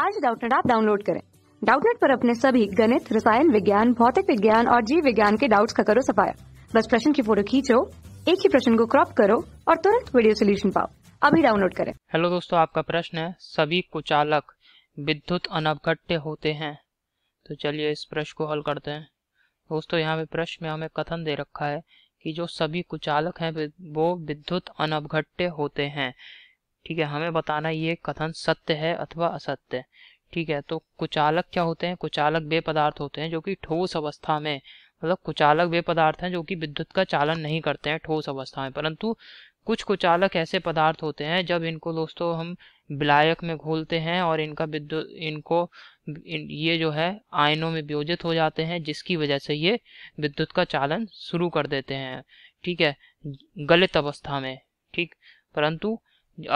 आज डाउटनेट आप डाउनलोड करें डाउटनेट पर अपने सभी गणित रसायन विज्ञान भौतिक विज्ञान और जीव विज्ञान के डाउट्स का करो सफाया बस प्रश्न की फोटो खींचो एक ही प्रश्न को क्रॉप करो और तुरंत वीडियो सोल्यूशन पाओ अभी डाउनलोड करें हेलो दोस्तों आपका प्रश्न है सभी कुचालक विद्युत अनवघट्य होते हैं तो चलिए इस प्रश्न को हल करते हैं दोस्तों यहाँ पे प्रश्न में हमें कथन दे रखा है कि जो सभी कुचालक हैं वो विद्युत अनवघट्य होते हैं ठीक है हमें बताना ये कथन सत्य है अथवा असत्य ठीक है तो कुचालक क्या होते हैं कुचालक वे पदार्थ होते हैं जो कि ठोस अवस्था में मतलब कुचालक वे पदार्थ हैं जो कि विद्युत का चालन नहीं करते हैं ठोस अवस्था में परंतु कुछ कुचालक ऐसे पदार्थ होते हैं जब इनको दोस्तों हम विलायक में घोलते हैं और इनका विद्युत इनको ये जो है आयनों में वियोजित हो जाते हैं जिसकी वजह से ये विद्युत का चालन शुरू कर देते हैं ठीक है गलित अवस्था में ठीक परंतु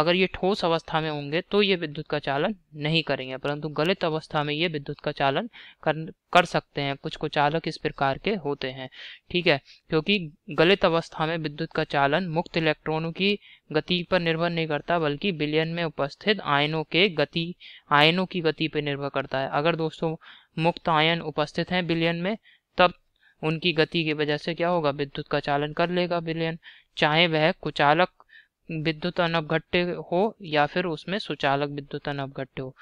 अगर ये ठोस अवस्था में होंगे तो ये विद्युत का चालन नहीं करेंगे परंतु गलित अवस्था में ये विद्युत का चालन कर कर सकते हैं कुछ को चालक इस प्रकार के होते हैं ठीक है क्योंकि गलित अवस्था में विद्युत का चालन मुक्त इलेक्ट्रॉनों की गति पर निर्भर नहीं करता बल्कि बिलियन में उपस्थित आयनों के गति आयनों की गति पर निर्भर करता है अगर दोस्तों मुक्त आयन उपस्थित हैं बिलियन में तब उनकी गति की वजह से क्या होगा विद्युत का चालन कर लेगा बिलियन चाहे वह कुचालक विद्युत अनवघट्य हो या फिर उसमें सुचालक विद्युत अनवघट्य हो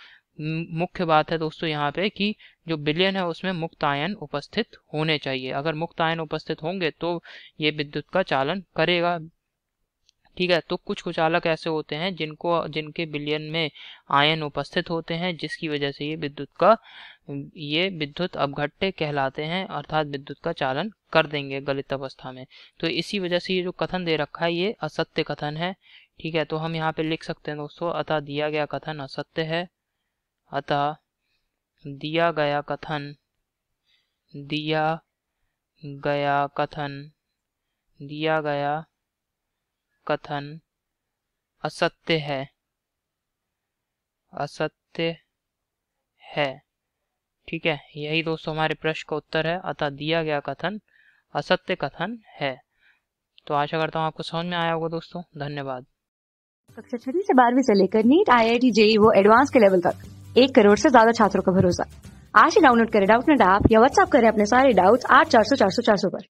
मुख्य बात है दोस्तों यहाँ पे कि जो बिलियन है उसमें मुक्त आयन उपस्थित होने चाहिए अगर मुक्त आयन उपस्थित होंगे तो ये विद्युत का चालन करेगा ठीक है तो कुछ कुचालक ऐसे होते हैं जिनको जिनके बिलियन में आयन उपस्थित होते हैं जिसकी वजह से ये विद्युत का ये विद्युत अपघट्टे कहलाते हैं अर्थात विद्युत का चालन कर देंगे गलित अवस्था में तो इसी वजह से ये जो कथन दे रखा है ये असत्य कथन है ठीक है तो हम यहाँ पे लिख सकते हैं दोस्तों अतः दिया गया कथन असत्य है अतः दिया गया कथन दिया गया कथन दिया गया कथन असत्य है असत्य है ठीक है यही दोस्तों हमारे प्रश्न का उत्तर है अतः दिया गया कथन असत्य कथन है तो आशा करता हूँ आपको समझ में आया होगा दोस्तों धन्यवाद कक्षा छठी से बारहवीं से लेकर NEET I I T JEE वो एडवांस के लेवल तक एक करोड़ से ज्यादा छात्रों का भरोसा आज ही डाउनलोड करें डाउट नेट ऐप या व्हाट्सअप करें अपने सारे डाउट्स आठ चार सौ चार सौ चार सौ पर